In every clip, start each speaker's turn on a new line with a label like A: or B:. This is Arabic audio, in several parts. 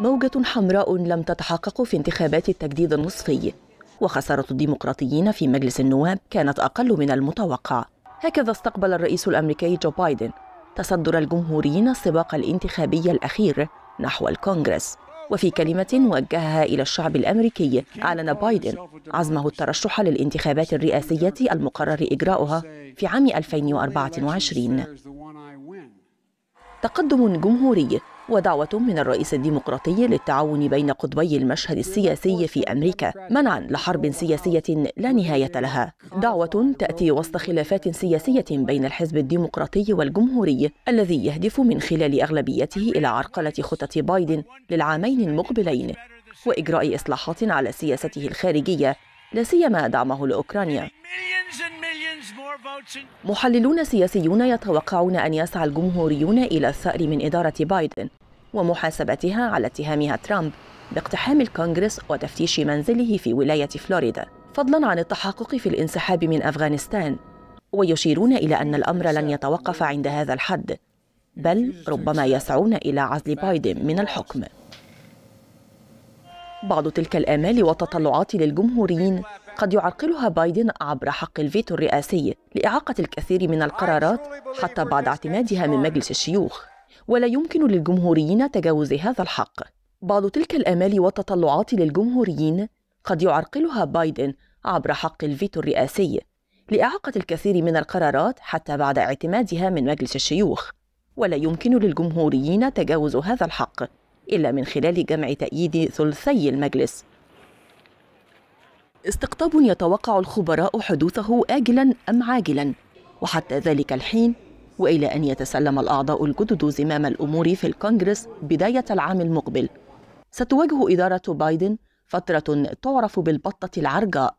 A: موجة حمراء لم تتحقق في انتخابات التجديد النصفي وخسارة الديمقراطيين في مجلس النواب كانت أقل من المتوقع هكذا استقبل الرئيس الأمريكي جو بايدن تصدر الجمهوريين السباق الانتخابي الأخير نحو الكونغرس وفي كلمة وجهها إلى الشعب الأمريكي أعلن بايدن عزمه الترشح للانتخابات الرئاسية المقرر إجراؤها في عام 2024 تقدم جمهوري ودعوة من الرئيس الديمقراطي للتعاون بين قطبي المشهد السياسي في أمريكا منعا لحرب سياسية لا نهاية لها دعوة تأتي وسط خلافات سياسية بين الحزب الديمقراطي والجمهوري الذي يهدف من خلال أغلبيته إلى عرقلة خطط بايدن للعامين المقبلين وإجراء إصلاحات على سياسته الخارجية لا سيما دعمه لأوكرانيا محللون سياسيون يتوقعون أن يسعى الجمهوريون إلى الثأر من إدارة بايدن ومحاسبتها على اتهامها ترامب باقتحام الكونغرس وتفتيش منزله في ولاية فلوريدا فضلا عن التحقق في الانسحاب من أفغانستان ويشيرون إلى أن الأمر لن يتوقف عند هذا الحد بل ربما يسعون إلى عزل بايدن من الحكم بعض تلك الآمال والتطلعات للجمهوريين قد يعرقلها بايدن عبر حق الفيتو الرئاسي لإعاقة الكثير من القرارات حتى بعد اعتمادها من مجلس الشيوخ ولا يمكن للجمهوريين تجاوز هذا الحق بعض تلك الآمال والتطلعات للجمهوريين قد يعرقلها بايدن عبر حق الفيتو الرئاسي لإعاقة الكثير من القرارات حتى بعد اعتمادها من مجلس الشيوخ ولا يمكن للجمهوريين تجاوز هذا الحق إلا من خلال جمع تأييد ثلثي المجلس استقطاب يتوقع الخبراء حدوثه آجلا أم عاجلا وحتى ذلك الحين وإلى أن يتسلم الأعضاء الجدد زمام الأمور في الكونغرس بداية العام المقبل ستواجه إدارة بايدن فترة تعرف بالبطة العرجاء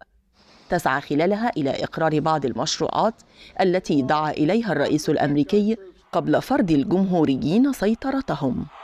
A: تسعى خلالها إلى إقرار بعض المشروعات التي دعا إليها الرئيس الأمريكي قبل فرض الجمهوريين سيطرتهم